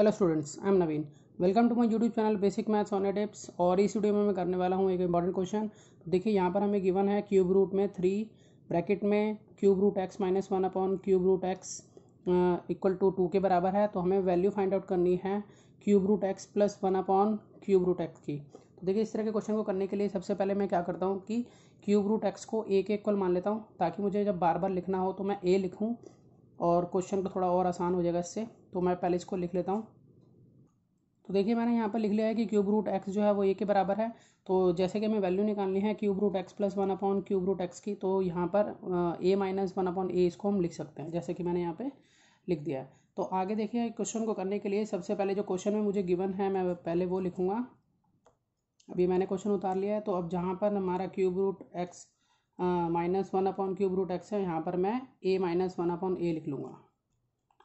hello students I am Naveen welcome to my YouTube channel basic maths on tips और इस video में मैं करने वाला हूँ एक इंपॉर्टेंट क्वेश्चन तो देखिए यहाँ पर हमें गिवन है क्यूब रूट में थ्री ब्रैकेट में cube root x minus one upon cube root x equal to two के बराबर है तो हमें वैल्यू फाइंड आउट करनी है cube root x plus one upon cube root x की तो देखिए इस तरह के क्वेश्चन को करने के लिए सबसे पहले मैं क्या करता हूँ कि क्यूब रूट एक्स को ए के इक्वल मान लेता हूँ ताकि मुझे जब बार बार लिखना हो तो मैं ए लिखूँ और क्वेश्चन को थोड़ा और आसान हो जाएगा इससे तो मैं पहले इसको लिख लेता हूँ तो देखिए मैंने यहाँ पर लिख लिया है कि क्यूब रूट एक्स जो है वो ए के बराबर है तो जैसे कि हमें वैल्यू निकालनी है cube root x plus one upon cube root x की तो यहाँ पर a minus one upon a इसको हम लिख सकते हैं जैसे कि मैंने यहाँ पे लिख दिया है तो आगे देखिए क्वेश्चन को करने के लिए सबसे पहले जो क्वेश्चन में मुझे गिवन है मैं पहले वो लिखूँगा अभी मैंने क्वेश्चन उतार लिया है तो अब जहाँ पर हमारा cube root x minus one upon cube root x है यहाँ पर मैं a minus one upon a लिख लूँगा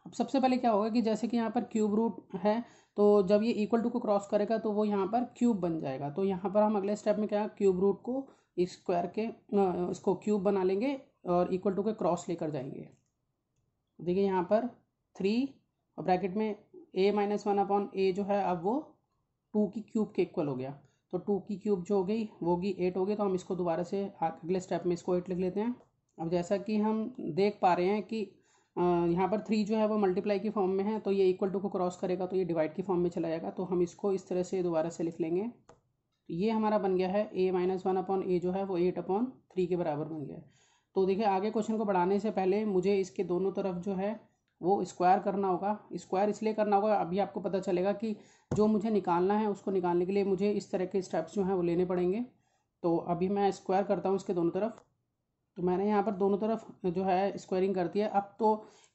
अब सबसे पहले क्या होगा कि जैसे कि यहाँ पर क्यूब रूट है तो जब ये इक्वल टू को क्रॉस करेगा तो वो यहाँ पर क्यूब बन जाएगा तो यहाँ पर हम अगले स्टेप में क्या क्यूब रूट को स्क्वायर के इसको क्यूब बना लेंगे और इक्वल टू के क्रॉस लेकर जाएंगे देखिए यहाँ पर थ्री और ब्रैकेट में a minus one upon a जो है अब वो टू की क्यूब के इक्वल हो गया तो टू की क्यूब जो हो गई वो होगी एट हो गई तो हम इसको दोबारा से अगले स्टेप में इसको एट लिख लेते हैं अब जैसा कि हम देख पा रहे हैं कि यहाँ पर थ्री जो है वो मल्टीप्लाई की फॉर्म में है तो ये इक्वल टू को क्रॉस करेगा तो ये डिवाइड की फॉर्म में चला जाएगा तो हम इसको इस तरह से दोबारा से लिख लेंगे तो ये हमारा बन गया है a minus one upon a जो है वो एट अपॉन थ्री के बराबर बन गया है तो देखिए आगे क्वेश्चन को बढ़ाने से पहले मुझे इसके दोनों तरफ जो है वो स्क्वायर करना होगा स्क्वायर इसलिए करना होगा अभी आपको पता चलेगा कि जो मुझे निकालना है उसको निकालने के लिए मुझे इस तरह के स्टेप्स जो हैं वो लेने पड़ेंगे तो अभी मैं स्क्वायर करता हूँ इसके दोनों तरफ तो मैंने यहाँ पर दोनों तरफ जो है स्क्वायरिंग कर दी है अब तो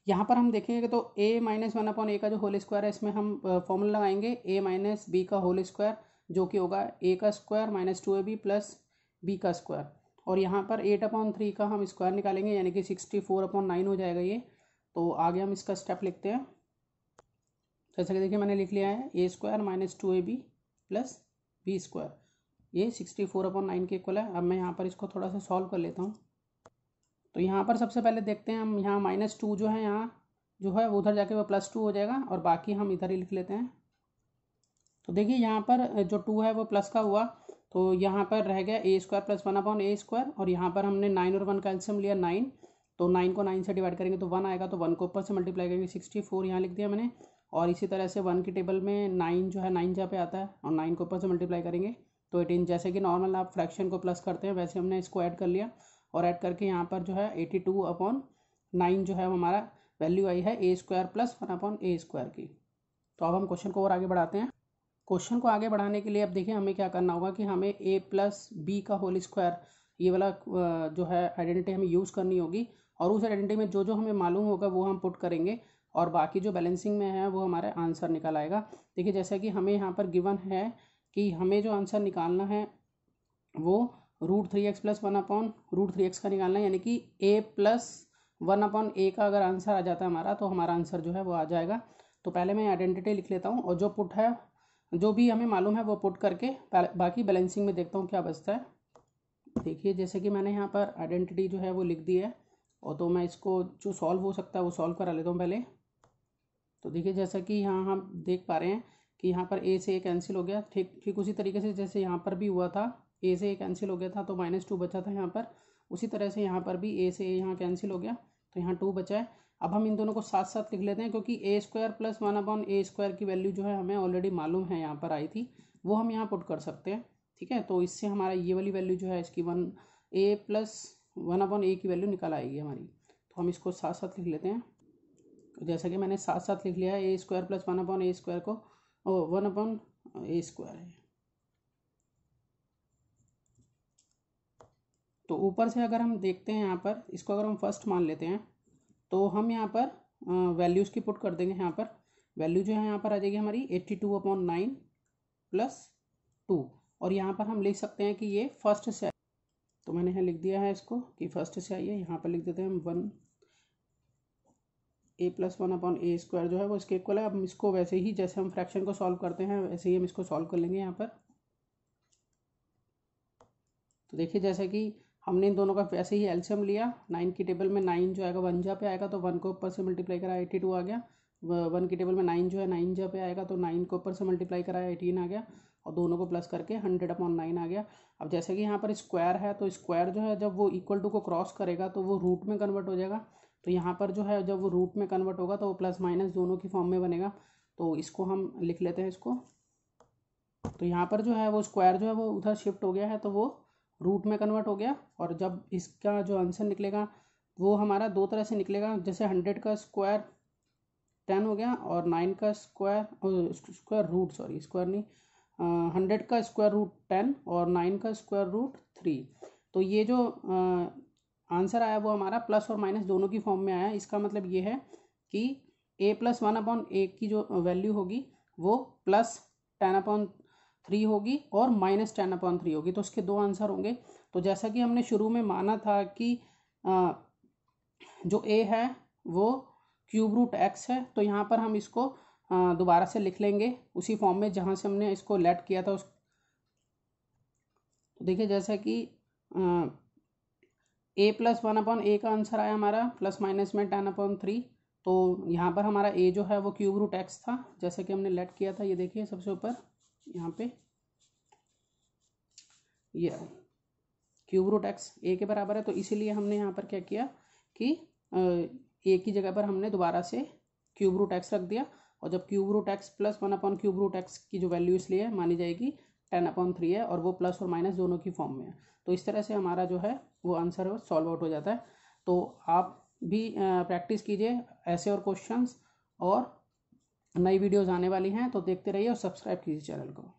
यहाँ पर हम देखेंगे तो a minus one upon a का जो होल स्क्वायर है इसमें हम फॉर्मूला लगाएंगे ए माइनस बी का होल स्क्वायर जो कि होगा ए का square minus two a b plus b का स्क्वायर और यहाँ पर एट अपॉन थ्री का हम स्क्वायर निकालेंगे यानी कि सिक्सटी फोर अपॉन नाइन हो जाएगा ये तो आगे हम इसका स्टेप लिखते हैं जैसा कि देखिए मैंने लिख लिया है a square minus two a b plus b square ये सिक्सटी फोर अपॉन नाइन के इक्वल है अब मैं यहाँ पर इसको थोड़ा सा सॉल्व कर लेता हूँ तो यहाँ पर सबसे पहले देखते हैं हम यहाँ माइनस टू जो है यहाँ जो है वो उधर जाके वो प्लस टू हो जाएगा और बाकी हम इधर ही लिख लेते हैं तो देखिए यहाँ पर जो टू है वो प्लस का हुआ तो यहाँ पर रह गया a square plus one upon a square और यहाँ पर हमने नाइन और वन का एल्सियम लिया नाइन तो नाइन को नाइन से डिवाइड करेंगे तो वन आएगा तो वन को ऊपर से मल्टीप्लाई करेंगे सिक्सटी फोर यहाँ लिख दिया मैंने और इसी तरह से वन की टेबल में नाइन जो है नाइन जहाँ पे आता है और नाइन को ऊपर से मल्टीप्लाई करेंगे तो एटीन जैसे कि नॉर्मल आप फ्रैक्शन को प्लस करते हैं वैसे हमने इसको ऐड कर लिया और ऐड करके यहाँ पर जो है एटी टू अपॉन नाइन जो है हमारा वैल्यू आई है a square plus one upon a square की तो अब हम क्वेश्चन को और आगे बढ़ाते हैं क्वेश्चन को आगे बढ़ाने के लिए अब देखिए हमें क्या करना होगा कि हमें ए प्लस बी का होल स्क्वायर ये वाला जो है आइडेंटिटी हमें यूज़ करनी होगी और उस आइडेंटिटी में जो जो हमें मालूम होगा वो हम पुट करेंगे और बाकी जो बैलेंसिंग में है वो हमारा आंसर निकल आएगा देखिए जैसा कि हमें यहाँ पर गिवन है कि हमें जो आंसर निकालना है वो root three x plus one upon root three x का निकालना है यानी कि a plus one upon a का अगर आंसर आ जाता है हमारा तो हमारा आंसर जो है वो आ जाएगा तो पहले मैं आइडेंटिटी लिख लेता हूँ और जो पुट है जो भी हमें मालूम है वो पुट करके बाकी बैलेंसिंग में देखता हूँ क्या बचता है देखिए जैसे कि मैंने यहाँ पर आइडेंटिटी जो है वो लिख दी है और तो मैं इसको जो सॉल्व हो सकता है वो सॉल्व करा लेता हूँ पहले तो देखिए जैसा कि यहाँ हम देख पा रहे हैं कि यहाँ पर ए से ए कैंसिल हो गया ठीक ठीक उसी तरीके से जैसे यहाँ पर भी हुआ था ए से ए कैंसिल हो गया था तो माइनस टू बचा था यहाँ पर उसी तरह से यहाँ पर भी ए से ए यहाँ कैंसिल हो गया तो यहाँ टू बचा है अब हम इन दोनों को साथ साथ लिख लेते हैं क्योंकि a square plus one upon a square की वैल्यू जो है हमें ऑलरेडी मालूम है यहाँ पर आई थी वो हम यहाँ पुट कर सकते हैं ठीक है तो इससे हमारा ये वाली वैल्यू जो है इसकी one a plus one upon a की वैल्यू निकल आएगी हमारी तो हम इसको साथ साथ लिख लेते हैं तो जैसा कि मैंने साथ साथ लिख लिया है a square plus one upon a square को ओ वन अपॉन ए स्क्वायर है तो ऊपर से अगर हम देखते हैं यहाँ पर इसको अगर हम फर्स्ट मान लेते हैं तो हम यहाँ पर वैल्यूज़ की पुट कर देंगे यहाँ पर वैल्यू जो है यहाँ पर आ जाएगी हमारी eighty two upon nine plus two और यहाँ पर हम लिख सकते हैं कि ये फर्स्ट से आई तो मैंने यहाँ लिख दिया है इसको कि फर्स्ट से आई है यहाँ पर लिख देते हैं one a plus one upon a square जो है वो इसके इक्वल है अब इसको वैसे ही जैसे हम फ्रैक्शन को सॉल्व करते हैं वैसे ही हम इसको सॉल्व कर लेंगे यहाँ पर तो देखिए जैसे कि हमने इन दोनों का वैसे ही एल्शियम लिया नाइन की टेबल में नाइन जो आएगा वन जा पे आएगा तो वन को ऊपर से मल्टीप्लाई करा एटी टू आ गया वन की टेबल में नाइन जो है नाइन जा पे आएगा तो नाइन को ऊपर से मल्टीप्लाई कराया एटीन आ गया और दोनों को प्लस करके हंड्रेड अपॉन नाइन आ गया अब जैसे कि यहाँ पर स्क्वायर है तो स्क्वायर जो है जब वो इक्वल टू को क्रॉस करेगा तो वो रूट में कन्वर्ट हो जाएगा तो यहाँ पर जो है जब वो रूट में कन्वर्ट होगा तो वो प्लस माइनस दोनों की फॉर्म में बनेगा तो इसको हम लिख लेते हैं इसको तो यहाँ पर जो है वो स्क्वायर जो है वो उधर शिफ्ट हो गया है तो वो रूट में कन्वर्ट हो गया और जब इसका जो आंसर निकलेगा वो हमारा दो तरह से निकलेगा जैसे हंड्रेड का स्क्वायर टेन हो गया और नाइन का square square root sorry square नहीं हंड्रेड का स्क्वायर रूट टेन और नाइन का स्क्वायर रूट थ्री तो ये जो आंसर आया वो हमारा प्लस और माइनस दोनों की फॉर्म में आया इसका मतलब ये है कि a plus one upon a की जो वैल्यू होगी वो प्लस टेन अपॉन थ्री होगी और माइनस टेन अपॉन थ्री होगी तो उसके दो आंसर होंगे तो जैसा कि हमने शुरू में माना था कि आ, जो ए है वो क्यूब रूट एक्स है तो यहाँ पर हम इसको दोबारा से लिख लेंगे उसी फॉर्म में जहाँ से हमने इसको लेट किया था उस तो देखिए जैसा कि a plus one upon a का आंसर आया हमारा प्लस माइनस में टेन अपॉन थ्री तो यहाँ पर हमारा ए जो है वो क्यूब रूट एक्स था जैसे कि हमने लेट किया था ये देखिए सबसे ऊपर यहाँ पे ये क्यूब रूट एक्स ए के बराबर है तो इसीलिए हमने यहाँ पर क्या किया कि ए की जगह पर हमने दोबारा से क्यूब रूट एक्स रख दिया और जब cube root x plus one upon cube root x की जो वैल्यू इसलिए मानी जाएगी टेन अपॉन थ्री है और वो प्लस और माइनस दोनों की फॉर्म में है तो इस तरह से हमारा जो है वो आंसर सॉल्व आउट हो जाता है तो आप भी प्रैक्टिस कीजिए ऐसे और क्वेश्चंस और नई वीडियोज़ आने वाली हैं तो देखते रहिए और सब्सक्राइब कीजिए चैनल को